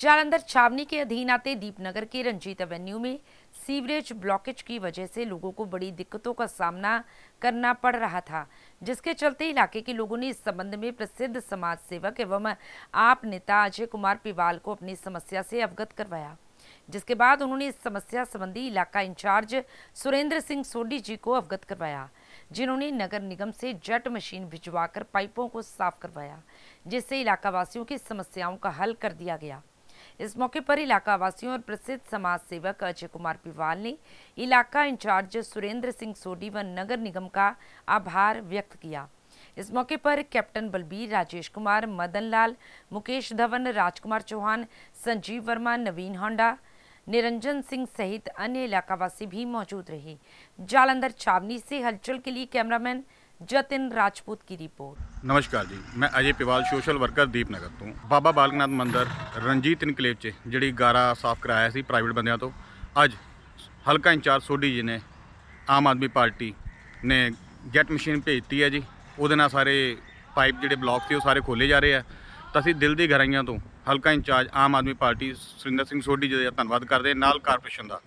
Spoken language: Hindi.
जालंधर छावनी के अधीन आते दीपनगर के रंजीत एवेन्यू में सीवरेज ब्लॉकेज की वजह से लोगों को बड़ी दिक्कतों का सामना करना पड़ रहा था जिसके चलते इलाके के लोगों ने इस संबंध में प्रसिद्ध समाज सेवक एवं आप नेता अजय कुमार पिवाल को अपनी समस्या से अवगत करवाया जिसके बाद उन्होंने इस समस्या संबंधी इलाका इंचार्ज सुरेंद्र सिंह सोडी जी को अवगत करवाया जिन्होंने नगर निगम से जट मशीन भिजवाकर पाइपों को साफ करवाया जिससे इलाका वासियों की समस्याओं का हल कर दिया गया इस मौके पर इलाका वासियों और प्रसिद्ध समाज सेवक अजय कुमार पिवाल ने इलाका इंचार्ज सुरेंद्र सिंह सोडी व नगर निगम का आभार व्यक्त किया इस मौके पर कैप्टन बलबीर राजेश कुमार मदन लाल मुकेश धवन राजकुमार चौहान संजीव वर्मा नवीन होंडा निरंजन सिंह सहित अन्य इलाकावासी भी मौजूद रहे जालंधर छावनी से हलचल के लिए कैमरामैन जतिन राजपूत की रिपोर्ट नमस्कार जी मैं अजय पिवाल सोशल वर्कर दीपनगर हूँ बाबा बालकनाथ मंदिर ਰਣਜੀਤ ਇਨਕਲੇਵ 'ਚ ਜਿਹੜੀ ਗਾਰਾ ਸਾਫ਼ ਕਰਾਇਆ ਸੀ ਪ੍ਰਾਈਵੇਟ ਬੰਦਿਆਂ ਤੋਂ ਅੱਜ ਹਲਕਾ ਇੰਚਾਰਜ ਸੋਢੀ ਜੀ ਨੇ ਆਮ ਆਦਮੀ ਪਾਰਟੀ ਨੇ ਜੈਟ ਮਸ਼ੀਨ ਭੇਜਤੀ ਹੈ ਜੀ ਉਹਦੇ ਨਾਲ ਸਾਰੇ ਪਾਈਪ ਜਿਹੜੇ ਬਲੌਕ ਸੀ ਉਹ ਸਾਰੇ ਖੋਲੇ ਜਾ ਰਹੇ ਆ ਤਾਂ ਅਸੀਂ ਦਿਲ ਦੀ ਗਹਿਰਾਈਆਂ ਤੋਂ ਹਲਕਾ ਇੰਚਾਰਜ ਆਮ ਆਦਮੀ ਪਾਰਟੀ ਸੁਰਿੰਦਰ ਸਿੰਘ ਸੋਢੀ ਜੀ ਦਾ ਧੰਨਵਾਦ ਕਰਦੇ ਨਾਲ ਕਾਰਪੋਰੇਸ਼ਨ ਦਾ